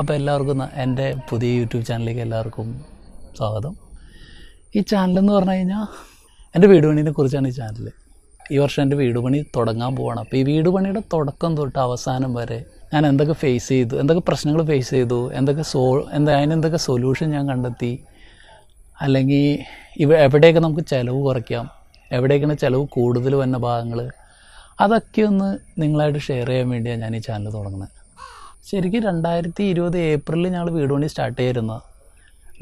അപ്പോൾ എല്ലാവർക്കും എൻ്റെ പുതിയ യൂട്യൂബ് ചാനലിലേക്ക് എല്ലാവർക്കും സ്വാഗതം ഈ ചാനലെന്ന് പറഞ്ഞു കഴിഞ്ഞാൽ എൻ്റെ വീട് കുറിച്ചാണ് ഈ ചാനൽ ഈ വർഷം എൻ്റെ വീട് പണി തുടങ്ങാൻ പോവാണ് അപ്പോൾ ഈ വീട് പണിയുടെ തുടക്കം തൊട്ട് അവസാനം വരെ ഞാൻ എന്തൊക്കെ ഫേസ് ചെയ്തു എന്തൊക്കെ പ്രശ്നങ്ങൾ ഫേസ് ചെയ്തു എന്തൊക്കെ സോ എന്താ അതിനെന്തൊക്കെ സൊല്യൂഷൻ ഞാൻ കണ്ടെത്തി അല്ലെങ്കിൽ ഇവ എവിടെയൊക്കെ നമുക്ക് ചിലവ് കുറയ്ക്കാം എവിടെയൊക്കെയാണ് ചിലവ് കൂടുതൽ വന്ന ഭാഗങ്ങൾ അതൊക്കെ ഒന്ന് നിങ്ങളായിട്ട് ഷെയർ ചെയ്യാൻ വേണ്ടിയാണ് ഞാൻ ഈ ചാനൽ തുടങ്ങുന്നത് ശരിക്കും രണ്ടായിരത്തി ഇരുപത് ഏപ്രിലിൽ ഞങ്ങൾ വീട് പണി സ്റ്റാർട്ട് ചെയ്തിരുന്നത്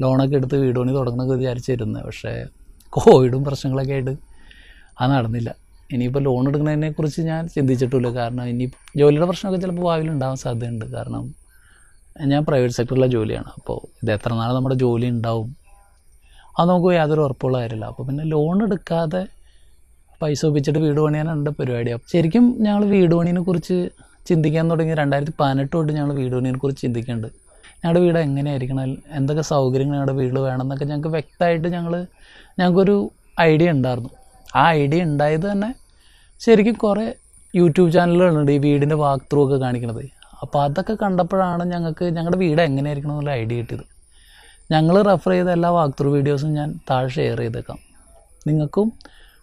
ലോണൊക്കെ എടുത്ത് വീട് പണി തുടങ്ങണമെന്നൊക്കെ വിചാരിച്ചിരുന്നത് പക്ഷേ കോവിഡും പ്രശ്നങ്ങളൊക്കെ ആയിട്ട് അത് നടന്നില്ല ഇനിയിപ്പോൾ ലോൺ എടുക്കുന്നതിനെ കുറിച്ച് ഞാൻ ചിന്തിച്ചിട്ടില്ല കാരണം ഇനി ജോലിയുടെ പ്രശ്നമൊക്കെ ചിലപ്പോൾ ഭാവിയിൽ ഉണ്ടാകാൻ സാധ്യതയുണ്ട് കാരണം ഞാൻ പ്രൈവറ്റ് സെക്ടറിലെ ജോലിയാണ് അപ്പോൾ ഇത് എത്ര നാൾ നമ്മുടെ ജോലി ഉണ്ടാവും അത് നമുക്ക് യാതൊരു ഉറപ്പുള്ള കാര്യമില്ല അപ്പോൾ പിന്നെ ലോൺ എടുക്കാതെ പൈസ ഒപ്പിച്ചിട്ട് വീട് പണിയാനുണ്ട് പരിപാടിയാണ് ശരിക്കും ഞങ്ങൾ വീട് പണീനെ കുറിച്ച് ചിന്തിക്കാൻ തുടങ്ങി രണ്ടായിരത്തി പതിനെട്ട് തൊട്ട് ഞങ്ങൾ വീടുപണിയെ കുറിച്ച് ചിന്തിക്കുന്നുണ്ട് ഞങ്ങളുടെ വീട് എങ്ങനെയായിരിക്കണം എന്തൊക്കെ സൗകര്യങ്ങൾ ഞങ്ങളുടെ വീട് വേണമെന്നൊക്കെ ഞങ്ങൾക്ക് വ്യക്തമായിട്ട് ഞങ്ങൾ ഞങ്ങൾക്കൊരു ഐഡിയ ഉണ്ടായിരുന്നു ആ ഐഡിയ ഉണ്ടായത് തന്നെ ശരിക്കും കുറേ യൂട്യൂബ് ചാനലുകളുണ്ട് ഈ വീടിൻ്റെ വാക്ക് ത്രൂ ഒക്കെ കാണിക്കുന്നത് അപ്പോൾ അതൊക്കെ കണ്ടപ്പോഴാണ് ഞങ്ങൾക്ക് ഞങ്ങളുടെ വീട് എങ്ങനെയായിരിക്കണം എന്നുള്ള ഐഡിയ കിട്ടിയത് ഞങ്ങൾ റെഫർ ചെയ്ത എല്ലാ വാക്ക് ത്രൂ വീഡിയോസും ഞാൻ താഴെ ഷെയർ ചെയ്തേക്കാം നിങ്ങൾക്കും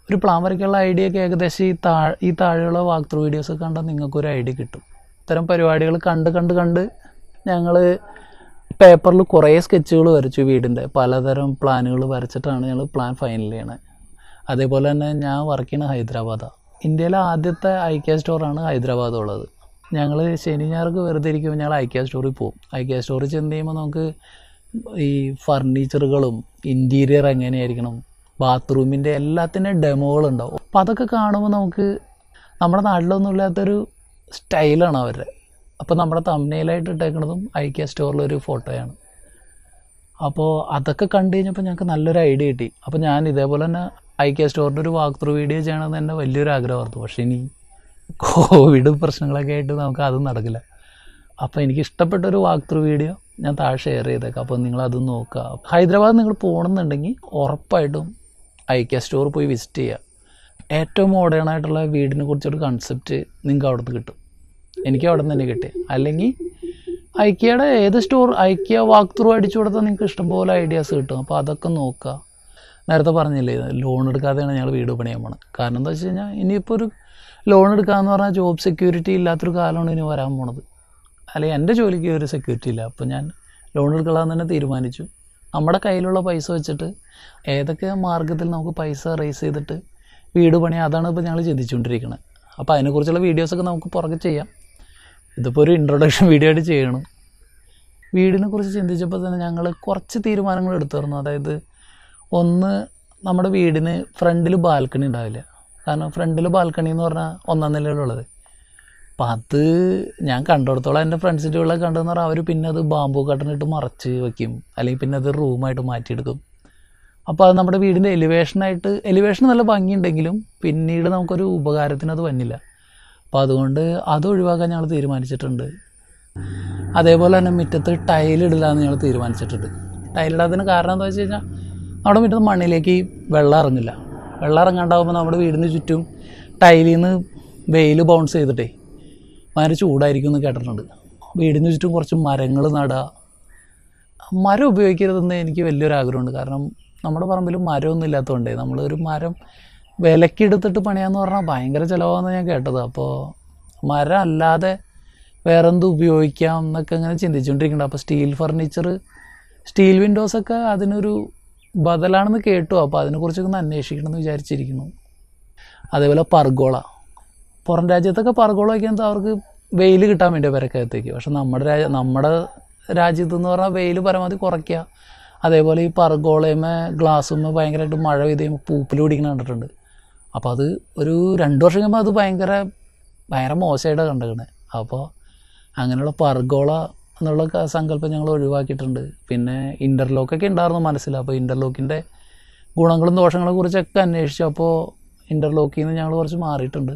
ഒരു പ്ലാൻ വരയ്ക്കുള്ള ഐഡിയ ഒക്കെ ഏകദേശം ഈ താ ഈ താഴെയുള്ള വാക്ക് ത്രൂ വീഡിയോസ് കണ്ടാൽ നിങ്ങൾക്കൊരു ഐഡിയ കിട്ടും ഇത്തരം പരിപാടികൾ കണ്ട് കണ്ട് കണ്ട് ഞങ്ങൾ പേപ്പറിൽ കുറേ സ്കെച്ചുകൾ വരച്ചു വീടിൻ്റെ പലതരം പ്ലാനുകൾ വരച്ചിട്ടാണ് ഞങ്ങൾ പ്ലാൻ ഫൈനൽ ചെയ്യണത് അതേപോലെ തന്നെ ഞാൻ വർക്ക് ചെയ്യണത് ഹൈദരാബാദാണ് ഇന്ത്യയിലെ ആദ്യത്തെ ഐക്യ സ്റ്റോറാണ് ഹൈദരാബാദുള്ളത് ഞങ്ങൾ ശനി ഞായർക്ക് വെറുതെ ഇരിക്കുമ്പോൾ ഞങ്ങൾ ഐക്യ സ്റ്റോറിൽ പോകും ഐക്യ സ്റ്റോറിൽ ചെന്ന് ചെയ്യുമ്പോൾ നമുക്ക് ഈ ഫർണിച്ചറുകളും ഇൻറ്റീരിയർ എങ്ങനെയായിരിക്കണം ബാത്റൂമിൻ്റെ എല്ലാത്തിൻ്റെ ഡെമോകളുണ്ടാവും അപ്പം അതൊക്കെ കാണുമ്പോൾ നമുക്ക് നമ്മുടെ നാട്ടിലൊന്നും ഇല്ലാത്തൊരു സ്റ്റൈലാണ് അവരുടെ അപ്പോൾ നമ്മുടെ തമ്മനയിലായിട്ട് ഇട്ടേക്കുന്നതും ഐക്യ സ്റ്റോറിലൊരു ഫോട്ടോയാണ് അപ്പോൾ അതൊക്കെ കണ്ടു കഴിഞ്ഞപ്പോൾ ഞങ്ങൾക്ക് നല്ലൊരു ഐഡിയ കിട്ടി അപ്പോൾ ഞാൻ ഇതേപോലെ തന്നെ ഐക്യ സ്റ്റോറിൻ്റെ ഒരു വാക്ക് ത്രൂ വീഡിയോ ചെയ്യണമെന്ന് എൻ്റെ വലിയൊരു ആഗ്രഹമായിരുന്നു പക്ഷേ ഇനി കോവിഡ് പ്രശ്നങ്ങളൊക്കെ ആയിട്ട് നമുക്ക് അതും നടക്കില്ല അപ്പോൾ എനിക്ക് ഇഷ്ടപ്പെട്ട ഒരു വാക്ക് ത്രൂ വീഡിയോ ഞാൻ താഴെ ഷെയർ ചെയ്തേക്കാം അപ്പോൾ നിങ്ങളതും നോക്കുക ഹൈദരാബാദ് നിങ്ങൾ പോകണമെന്നുണ്ടെങ്കിൽ ഉറപ്പായിട്ടും ഐക്യ സ്റ്റോർ പോയി വിസിറ്റ് ചെയ്യുക ഏറ്റവും മോഡേൺ ആയിട്ടുള്ള വീടിനെ കുറിച്ചൊരു കൺസെപ്റ്റ് നിങ്ങൾക്ക് അവിടെ നിന്ന് കിട്ടും എനിക്ക് അവിടെ നിന്ന് തന്നെ കിട്ടി അല്ലെങ്കിൽ ഐക്യയുടെ ഏത് സ്റ്റോർ ഐക്യ വാക്ക് ത്രൂ അടിച്ചു കൊടുത്താൽ നിങ്ങൾക്ക് ഇഷ്ടംപോലെ ഐഡിയാസ് കിട്ടും അപ്പോൾ അതൊക്കെ നോക്കുക നേരത്തെ പറഞ്ഞില്ലേ ലോൺ എടുക്കാതെയാണ് ഞങ്ങൾ വീട് പണിയാൻ പോണത് കാരണം എന്താ വെച്ച് കഴിഞ്ഞാൽ ഇനിയിപ്പോൾ ഒരു ലോൺ എടുക്കാമെന്ന് പറഞ്ഞാൽ ജോബ് സെക്യൂരിറ്റി ഇല്ലാത്തൊരു കാലമാണ് ഇനി വരാൻ പോണത് അല്ലെങ്കിൽ എൻ്റെ ജോലിക്ക് ഒരു സെക്യൂരിറ്റി ഇല്ല അപ്പോൾ ഞാൻ ലോൺ എടുക്കലാന്ന് തന്നെ തീരുമാനിച്ചു നമ്മുടെ കയ്യിലുള്ള പൈസ വെച്ചിട്ട് ഏതൊക്കെ മാർഗത്തിൽ നമുക്ക് പൈസ റേസ് ചെയ്തിട്ട് വീട് പണി അതാണ് ഇപ്പോൾ ഞങ്ങൾ ചിന്തിച്ചുകൊണ്ടിരിക്കുന്നത് അപ്പോൾ അതിനെക്കുറിച്ചുള്ള വീഡിയോസൊക്കെ നമുക്ക് പുറകെ ചെയ്യാം ഇതിപ്പോൾ ഒരു ഇൻട്രൊഡക്ഷൻ വീഡിയോ ആയിട്ട് ചെയ്യണം വീടിനെ കുറിച്ച് ചിന്തിച്ചപ്പോൾ തന്നെ ഞങ്ങൾ കുറച്ച് തീരുമാനങ്ങൾ എടുത്തിരുന്നു അതായത് ഒന്ന് നമ്മുടെ വീടിന് ഫ്രണ്ടിൽ ബാൽക്കണി ഉണ്ടാവില്ല കാരണം ഫ്രണ്ടിൽ ബാൽക്കണി എന്ന് പറഞ്ഞാൽ ഒന്നാം നിലയിലുള്ളത് അപ്പം അത് ഞാൻ കണ്ടിടത്തോളം എൻ്റെ ഫ്രണ്ട്സിൻ്റെ ഉള്ള കണ്ടെന്ന് പറഞ്ഞാൽ അവർ പിന്നെ അത് ബാമ്പു കട്ടനിട്ട് മറച്ച് വയ്ക്കും അല്ലെങ്കിൽ പിന്നെ അത് റൂമായിട്ട് മാറ്റിയെടുക്കും അപ്പോൾ അത് നമ്മുടെ വീടിൻ്റെ എലിവേഷനായിട്ട് എലിവേഷൻ നല്ല ഭംഗിയുണ്ടെങ്കിലും പിന്നീട് നമുക്കൊരു ഉപകാരത്തിന് അത് വന്നില്ല അപ്പോൾ അതുകൊണ്ട് അത് ഒഴിവാക്കാൻ ഞങ്ങൾ തീരുമാനിച്ചിട്ടുണ്ട് അതേപോലെ തന്നെ മുറ്റത്ത് ടൈലിടലാന്ന് എന്ന് ഞങ്ങൾ തീരുമാനിച്ചിട്ടുണ്ട് ടൈലിടാത്തിന് കാരണം എന്താ വെച്ച് കഴിഞ്ഞാൽ നമ്മുടെ മുറ്റത്ത് മണ്ണിലേക്ക് വെള്ളം ഇറങ്ങില്ല വെള്ളം ഇറങ്ങാണ്ടാവുമ്പോൾ നമ്മുടെ വീടിന് ചുറ്റും ടൈലിൽ നിന്ന് വെയിൽ ബൗൺസ് ചെയ്തിട്ടേ ഭയങ്കര ചൂടായിരിക്കും എന്ന് കേട്ടിട്ടുണ്ട് വീടിന് ചുറ്റും കുറച്ച് മരങ്ങൾ നടുക മരം ഉപയോഗിക്കരുതെന്ന് എനിക്ക് വലിയൊരു ആഗ്രഹമുണ്ട് കാരണം നമ്മുടെ പറമ്പിൽ മരമൊന്നും ഇല്ലാത്തതുകൊണ്ട് നമ്മളൊരു മരം വിലക്കെടുത്തിട്ട് പണിയാന്ന് പറഞ്ഞാൽ ഭയങ്കര ചിലവാണെന്ന് ഞാൻ കേട്ടത് അപ്പോൾ മരം അല്ലാതെ വേറെന്ത് ഉപയോഗിക്കാം എന്നൊക്കെ അങ്ങനെ ചിന്തിച്ചുകൊണ്ടിരിക്കുന്നുണ്ട് അപ്പോൾ സ്റ്റീൽ ഫർണിച്ചർ സ്റ്റീൽ വിൻഡോസൊക്കെ അതിനൊരു ബദലാണെന്ന് കേട്ടു അപ്പോൾ അതിനെക്കുറിച്ചൊക്കെ ഒന്ന് അന്വേഷിക്കണം എന്ന് വിചാരിച്ചിരിക്കുന്നു അതേപോലെ പർഗോള പുറം രാജ്യത്തൊക്കെ പറകോളൊക്കെയാണെന്ന് അവർക്ക് വെയിൽ കിട്ടാൻ വേണ്ടി പെരക്കകത്തേക്ക് പക്ഷെ നമ്മുടെ രാജ്യ നമ്മുടെ രാജ്യത്ത് എന്ന് പറഞ്ഞാൽ വെയിൽ പരമാവധി കുറയ്ക്കുക അതേപോലെ ഈ പറഗോളയമ്മ ഗ്ലാസ്സുമ്മ ഭയങ്കരമായിട്ട് മഴ പെയ്ത് കഴിയുമ്പോൾ പൂപ്പിൽ പിടിക്കണ കണ്ടിട്ടുണ്ട് അപ്പോൾ അത് ഒരു രണ്ട് വർഷം കഴിയുമ്പോൾ അത് ഭയങ്കര ഭയങ്കര മോശമായിട്ടാണ് കണ്ടിരിക്കുന്നത് അപ്പോൾ അങ്ങനെയുള്ള പറകോള എന്നുള്ള സങ്കല്പം ഞങ്ങൾ ഒഴിവാക്കിയിട്ടുണ്ട് പിന്നെ ഇൻ്റർലോക്കൊക്കെ ഉണ്ടായിരുന്നു മനസ്സിൽ അപ്പോൾ ഇൻ്റർലോക്കിൻ്റെ ഗുണങ്ങളും ദോഷങ്ങളെ കുറിച്ചൊക്കെ അന്വേഷിച്ചു അപ്പോൾ ഇൻ്റർലോക്കിൽ നിന്ന് ഞങ്ങൾ കുറച്ച് മാറിയിട്ടുണ്ട്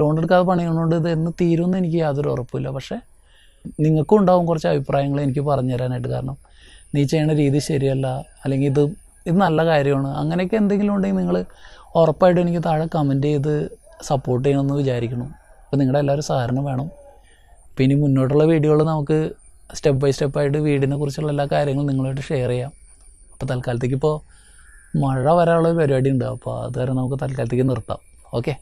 ലോൺ എടുക്കാതെ പണിയുന്നതുകൊണ്ട് ഇത് എന്ന് തീരുമെന്ന് എനിക്ക് യാതൊരു ഉറപ്പില്ല പക്ഷേ നിങ്ങൾക്കും ഉണ്ടാവും കുറച്ച് അഭിപ്രായങ്ങൾ എനിക്ക് പറഞ്ഞു തരാനായിട്ട് കാരണം നീ ചെയ്യുന്ന രീതി ശരിയല്ല അല്ലെങ്കിൽ ഇത് ഇത് നല്ല കാര്യമാണ് അങ്ങനെയൊക്കെ എന്തെങ്കിലും ഉണ്ടെങ്കിൽ നിങ്ങൾ ഉറപ്പായിട്ടും എനിക്ക് താഴെ കമൻറ്റ് ചെയ്ത് സപ്പോർട്ട് ചെയ്യണമെന്ന് വിചാരിക്കണം അപ്പോൾ നിങ്ങളുടെ എല്ലാവരും സഹകരണം വേണം പിന്നെ മുന്നോട്ടുള്ള വീഡിയോകൾ നമുക്ക് സ്റ്റെപ്പ് ബൈ സ്റ്റെപ്പായിട്ട് വീടിനെ കുറിച്ചുള്ള എല്ലാ കാര്യങ്ങളും നിങ്ങളായിട്ട് ഷെയർ ചെയ്യാം അപ്പോൾ തൽക്കാലത്തേക്ക് ഇപ്പോൾ മഴ വരാനുള്ള പരിപാടി ഉണ്ട് അപ്പോൾ അതുവരെ നമുക്ക് തൽക്കാലത്തേക്ക് നിർത്താം ഓക്കെ